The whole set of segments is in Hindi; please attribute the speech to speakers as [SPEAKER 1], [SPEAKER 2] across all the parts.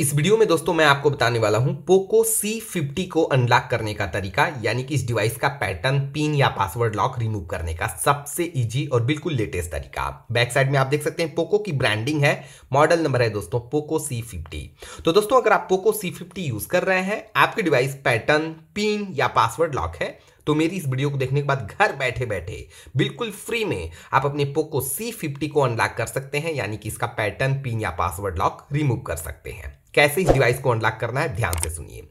[SPEAKER 1] इस वीडियो में दोस्तों मैं आपको बताने वाला हूं पोको C50 को अनलॉक करने का तरीका यानी कि इस डिवाइस का पैटर्न पिन या पासवर्ड लॉक रिमूव करने का सबसे इजी और बिल्कुल लेटेस्ट तरीका बैक साइड में आप देख सकते हैं पोको की ब्रांडिंग है मॉडल नंबर है दोस्तों पोको C50 तो दोस्तों अगर आप पोको C50 यूज कर रहे हैं आपके डिवाइस पैटर्न पिन या पासवर्ड लॉक है तो मेरी इस वीडियो को देखने के बाद घर बैठे बैठे बिल्कुल फ्री में आप अपने पोको C50 को अनलॉक कर सकते हैं यानी कि इसका पैटर्न पिन या पासवर्ड लॉक रिमूव कर सकते हैं कैसे इस डिवाइस को अनलॉक करना है ध्यान से सुनिए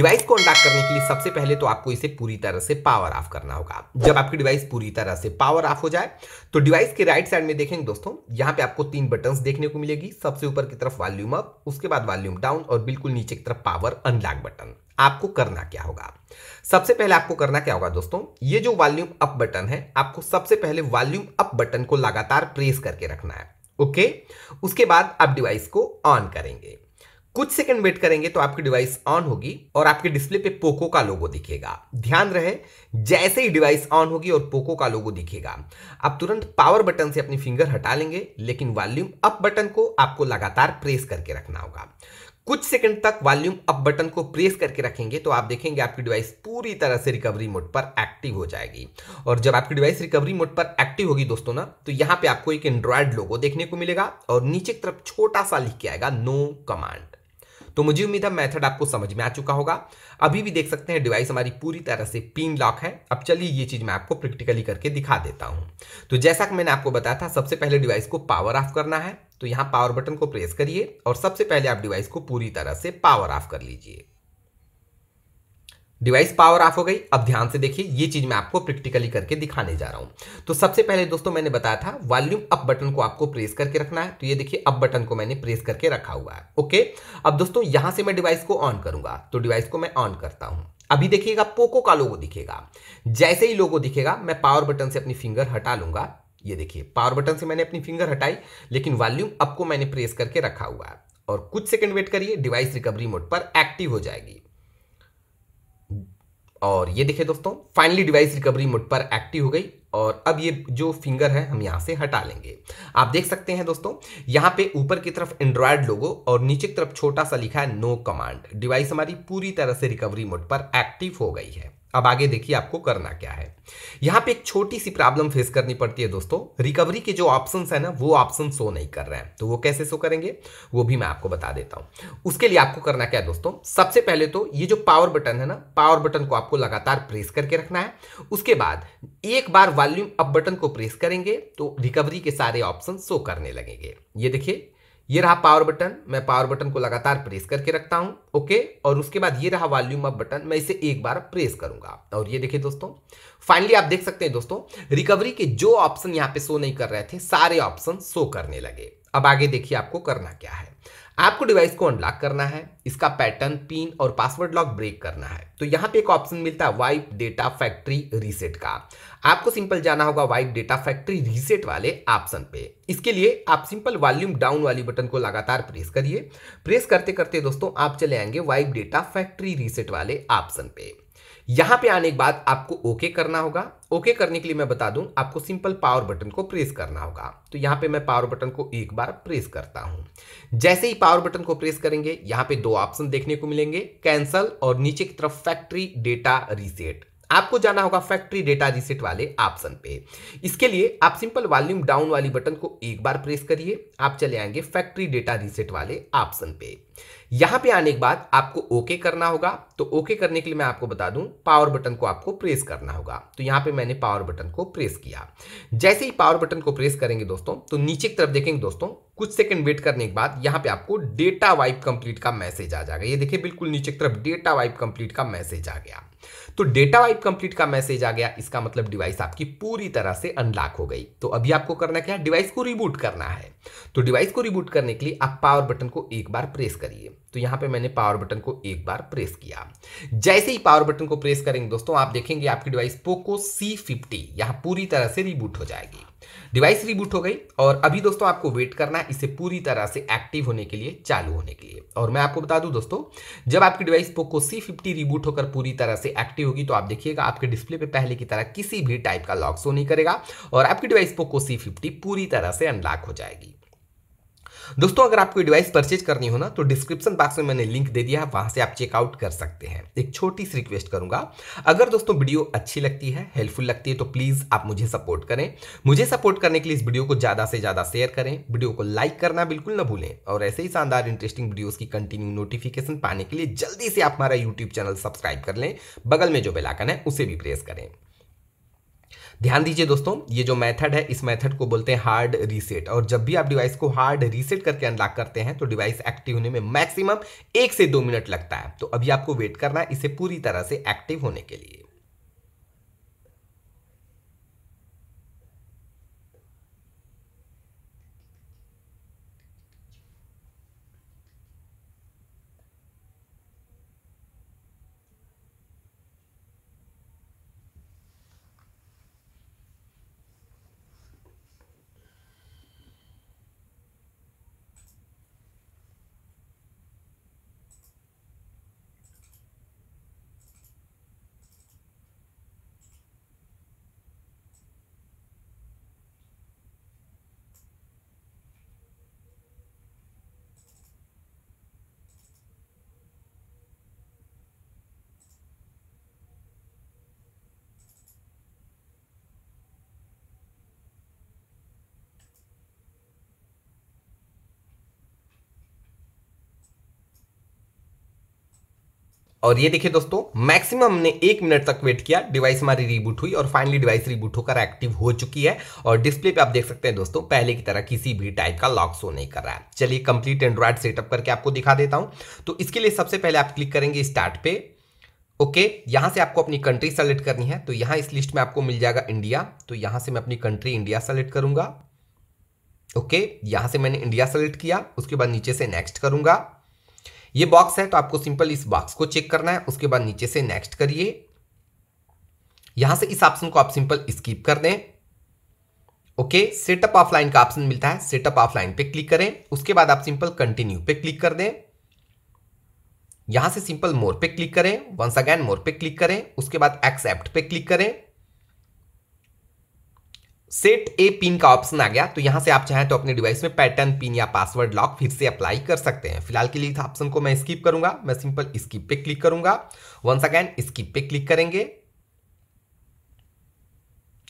[SPEAKER 1] डिवाइस को अनलॉक करने के लिए सबसे पहले तो आपको इसे पूरी तरह से पावर ऑफ करना होगा जब आपकी डिवाइस पूरी तरह से पावर ऑफ हो जाए तो डिवाइस के राइट साइड में देखेंगे दोस्तों यहां पे आपको तीन बटन देखने को मिलेगी सबसे ऊपर की तरफ वॉल्यूम अप उसके बाद वॉल्यूम डाउन और बिल्कुल नीचे की तरफ पावर अनलॉक बटन आपको करना क्या होगा सबसे पहले आपको करना क्या होगा दोस्तों ये जो वॉल्यूम अप बटन है आपको सबसे पहले वॉल्यूम अप बटन को लगातार प्रेस करके रखना है ओके उसके बाद आप डिवाइस को ऑन करेंगे कुछ सेकंड वेट करेंगे तो आपकी डिवाइस ऑन होगी और आपके डिस्प्ले पे पोको का लोगो दिखेगा ध्यान रहे जैसे ही डिवाइस ऑन होगी और पोको का लोगो दिखेगा आप तुरंत पावर बटन से अपनी फिंगर हटा लेंगे लेकिन वॉल्यूम अप बटन को आपको लगातार प्रेस करके रखना होगा कुछ सेकंड तक वॉल्यूम अप बटन को प्रेस करके रखेंगे तो आप देखेंगे आपकी डिवाइस पूरी तरह से रिकवरी मोड पर एक्टिव हो जाएगी और जब आपकी डिवाइस रिकवरी मोड पर एक्टिव होगी दोस्तों ना तो यहाँ पे आपको एक एंड्रॉयड लोगो देखने को मिलेगा और नीचे की तरफ छोटा सा लिख के आएगा नो कमांड तो मुझे उम्मीद है मेथड आपको समझ में आ चुका होगा अभी भी देख सकते हैं डिवाइस हमारी पूरी तरह से पिन लॉक है अब चलिए ये चीज़ मैं आपको प्रैक्टिकली करके दिखा देता हूं तो जैसा कि मैंने आपको बताया था सबसे पहले डिवाइस को पावर ऑफ करना है तो यहाँ पावर बटन को प्रेस करिए और सबसे पहले आप डिवाइस को पूरी तरह से पावर ऑफ कर लीजिए डिवाइस पावर ऑफ हो गई अब ध्यान से देखिए ये चीज मैं आपको प्रैक्टिकली करके दिखाने जा रहा हूं तो सबसे पहले दोस्तों मैंने बताया था वॉल्यूम अप बटन को आपको प्रेस करके रखना है तो ये देखिए अप बटन को मैंने प्रेस करके रखा हुआ है ओके अब दोस्तों यहां से मैं डिवाइस को ऑन करूंगा तो डिवाइस को मैं ऑन करता हूं अभी देखिएगा पोको का लोगो दिखेगा जैसे ही लोगो दिखेगा मैं पावर बटन से अपनी फिंगर हटा लूंगा ये देखिए पावर बटन से मैंने अपनी फिंगर हटाई लेकिन वॉल्यूम अप को मैंने प्रेस करके रखा हुआ है और कुछ सेकंड वेट करिए डिवाइस रिकवरी मोड पर एक्टिव हो जाएगी और ये देखे दोस्तों फाइनली डिवाइस रिकवरी मोड पर एक्टिव हो गई और अब ये जो फिंगर है हम यहाँ से हटा लेंगे आप देख सकते हैं दोस्तों यहाँ पे ऊपर की तरफ एंड्रॉयड लोगो और नीचे की तरफ छोटा सा लिखा है नो कमांड डिवाइस हमारी पूरी तरह से रिकवरी मोड पर एक्टिव हो गई है अब आगे देखिए आपको करना क्या है यहां पे एक छोटी सी प्रॉब्लम फेस करनी पड़ती है दोस्तों रिकवरी के जो ऑप्शन है ना वो ऑप्शन शो नहीं कर रहे हैं तो वो कैसे शो करेंगे वो भी मैं आपको बता देता हूं उसके लिए आपको करना क्या है दोस्तों सबसे पहले तो ये जो पावर बटन है ना पावर बटन को आपको लगातार प्रेस करके रखना है उसके बाद एक बार वॉल्यूम अप बटन को प्रेस करेंगे तो रिकवरी के सारे ऑप्शन शो करने लगेंगे ये देखिए ये रहा पावर बटन मैं पावर बटन को लगातार प्रेस करके रखता हूं ओके और उसके बाद ये रहा वॉल्यूम अप बटन मैं इसे एक बार प्रेस करूंगा और ये देखिए दोस्तों फाइनली आप देख सकते हैं दोस्तों रिकवरी के जो ऑप्शन यहां पे शो नहीं कर रहे थे सारे ऑप्शन शो करने लगे अब आगे देखिए आपको करना क्या है आपको डिवाइस को अनलॉक करना है इसका पैटर्न पिन और पासवर्ड लॉक ब्रेक करना है तो यहाँ पे एक ऑप्शन मिलता है वाइप डेटा फैक्ट्री रीसेट का आपको सिंपल जाना होगा वाइप डेटा फैक्ट्री रीसेट वाले ऑप्शन पे इसके लिए आप सिंपल वॉल्यूम डाउन वाली बटन को लगातार प्रेस करिए प्रेस करते करते दोस्तों आप चले आएंगे वाइप डेटा फैक्ट्री रीसेट वाले ऑप्शन पे यहां पे आने के बाद आपको ओके okay करना होगा ओके okay करने के लिए मैं बता दूं आपको सिंपल पावर बटन को प्रेस करना होगा तो यहां पे मैं पावर बटन को एक बार प्रेस करता हूं जैसे ही पावर बटन को प्रेस करेंगे यहां पे दो ऑप्शन देखने को मिलेंगे कैंसल और नीचे की तरफ फैक्ट्री डेटा रीसेट आपको जाना होगा फैक्ट्री डेटा रिसेट वाले ऑप्शन पे इसके लिए आप सिंपल वॉल्यूम डाउन वाली बटन को एक बार प्रेस करिए आप चले आएंगे फैक्ट्री डेटा रिसेट वाले ऑप्शन पे यहां पे आने के बाद आपको ओके करना होगा तो ओके करने के लिए मैं आपको बता दूं पावर बटन को आपको प्रेस करना होगा तो यहां पे मैंने पावर बटन को प्रेस किया जैसे ही पावर बटन को प्रेस करेंगे दोस्तों तो नीचे की तरफ देखेंगे दोस्तों कुछ सेकंड वेट करने के बाद यहाँ पे आपको डेटा वाइप कंप्लीट का मैसेज आ जाएगा ये देखिए बिल्कुल नीचे की तरफ डेटा वाइप कंप्लीट का मैसेज आ गया तो डेटा वाइप कंप्लीट का मैसेज आ गया इसका मतलब डिवाइस आपकी पूरी तरह से अनलॉक हो गई तो अभी आपको करना क्या है डिवाइस को रिबूट करना है तो डिवाइस को रिबूट करने के लिए आप पावर बटन को एक बार प्रेस करिए तो यहां पे मैंने पावर बटन को एक बार प्रेस किया जैसे ही पावर बटन को प्रेस करेंगे दोस्तों आप देखेंगे आपकी डिवाइस पोको सी फिफ्टी यहां पूरी तरह से रिबूट हो जाएगी डिवाइस रिबूट हो गई और अभी दोस्तों आपको वेट करना है इसे पूरी तरह से एक्टिव होने के लिए चालू होने के लिए और मैं आपको बता दूं दोस्तों जब आपकी device Poco C fifty reboot होकर पूरी तरह से एक्टिव होगी तो आप देखिएगा आपके डिस्प्ले पे पहले की तरह किसी भी टाइप का लॉक शो नहीं करेगा और आपकी डिवाइस पोको सी फिफ्टी पूरी तरह से अनलॉक हो जाएगी दोस्तों अगर आपको डिवाइस परचेज करनी हो ना तो डिस्क्रिप्शन बॉक्स में मैंने लिंक दे दिया है वहां से आप चेकआउट कर सकते हैं एक छोटी सी रिक्वेस्ट करूंगा अगर दोस्तों वीडियो अच्छी लगती है हेल्पफुल लगती है तो प्लीज आप मुझे सपोर्ट करें मुझे सपोर्ट करने के लिए इस वीडियो को ज्यादा से ज्यादा शेयर करें वीडियो को लाइक करना बिल्कुल ना भूलें और ऐसे ही शानदार इंटरेस्टिंग वीडियो की कंटिन्यू नोटिफिकेशन पाने के लिए जल्दी से आप हमारा यूट्यूब चैनल सब्सक्राइब कर लें बगल में जो बेलाकन है उसे भी प्रेस करें ध्यान दीजिए दोस्तों ये जो मेथड है इस मेथड को बोलते हैं हार्ड रीसेट और जब भी आप डिवाइस को हार्ड रीसेट करके अनलॉक करते हैं तो डिवाइस एक्टिव होने में मैक्सिमम एक से दो मिनट लगता है तो अभी आपको वेट करना है इसे पूरी तरह से एक्टिव होने के लिए और ये देखिए दोस्तों मैक्सिमम हमने एक मिनट तक वेट किया डिवाइस हमारी रीबूट हुई और फाइनली डिवाइस रीबूट होकर एक्टिव हो चुकी है और डिस्प्ले पे आप देख सकते हैं दोस्तों पहले की तरह किसी भी टाइप का लॉक शो नहीं कर रहा है चलिए कंप्लीट एंड्रॉयड सेटअप करके आपको दिखा देता हूं तो इसके लिए सबसे पहले आप क्लिक करेंगे स्टार्ट पे ओके यहां से आपको अपनी कंट्री सेलेक्ट करनी है तो यहां इस लिस्ट में आपको मिल जाएगा इंडिया तो यहां से मैं अपनी कंट्री इंडिया सेलेक्ट करूंगा ओके यहां से मैंने इंडिया सेलेक्ट किया उसके बाद नीचे से नेक्स्ट करूंगा ये बॉक्स है तो आपको सिंपल इस बॉक्स को चेक करना है उसके बाद नीचे से नेक्स्ट करिए यहां से इस ऑप्शन को आप सिंपल स्किप कर दें ओके सेटअप ऑफलाइन का ऑप्शन मिलता है सेटअप ऑफलाइन पे क्लिक करें उसके बाद आप सिंपल कंटिन्यू पे क्लिक कर दें यहां से सिंपल मोर पे क्लिक करें वंस अगैन मोर पे क्लिक करें उसके बाद एक्सेप्ट पे क्लिक करें सेट ए पिन का ऑप्शन आ गया तो यहां से आप चाहें तो अपने डिवाइस में पैटर्न पिन या पासवर्ड लॉक फिर से अप्लाई कर सकते हैं फिलहाल के लिए ऑप्शन को मैं स्किप करूंगा मैं सिंपल स्किप पे क्लिक करूंगा वंस अगैन स्किप पे क्लिक करेंगे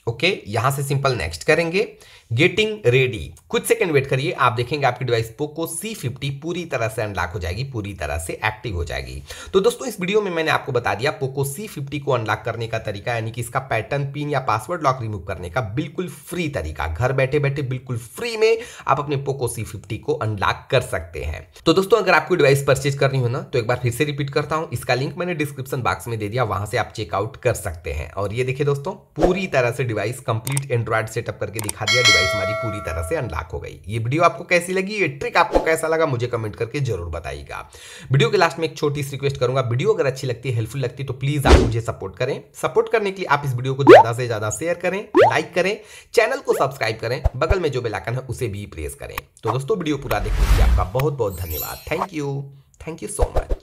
[SPEAKER 1] ओके okay, यहां से सिंपल नेक्स्ट करेंगे गेटिंग रेडी कुछ सेकंड वेट करिए आप देखेंगे आपकी डिवाइस पोको सी फिफ्टी पूरी तरह से अनलॉक हो जाएगी पूरी तरह से एक्टिव हो जाएगी तो दोस्तों इस वीडियो में मैंने आपको बता दिया पोको सी फिफ्टी को अनलॉक करने का तरीका यानी कि इसका पैटर्न पिन या पासवर्ड लॉक रिमूव करने का बिल्कुल फ्री तरीका घर बैठे बैठे बिल्कुल फ्री में आप अपने पोको सी फिफ्टी को अनलॉक कर सकते हैं तो दोस्तों अगर आपको डिवाइस परचेज करनी हो ना तो एक बार फिर से रिपीट करता हूँ इसका लिंक मैंने डिस्क्रिप्शन बॉक्स में दे दिया वहां से आप चेकआउट कर सकते हैं और ये देखिए दोस्तों पूरी तरह से डिवाइस कंप्लीट एंड्रॉयड सेटअप करके दिखा दिया डिवाइस गाइस हमारी पूरी तरह से अनलॉक हो गई ये वीडियो आपको कैसी लगी ये ट्रिक आपको कैसा लगा मुझे कमेंट करके जरूर बताइएगा वीडियो के लास्ट में एक छोटी सी रिक्वेस्ट करूंगा वीडियो अगर अच्छी लगती है हेल्पफुल लगती है तो प्लीज आप मुझे सपोर्ट करें सपोर्ट करने के लिए आप इस वीडियो को ज्यादा से ज्यादा शेयर करें लाइक करें चैनल को सब्सक्राइब करें बगल में जो बेलाइकन है उसे भी प्रेस करें तो दोस्तों वीडियो पूरा देखने के लिए आपका बहुत बहुत धन्यवाद thank you thank you so much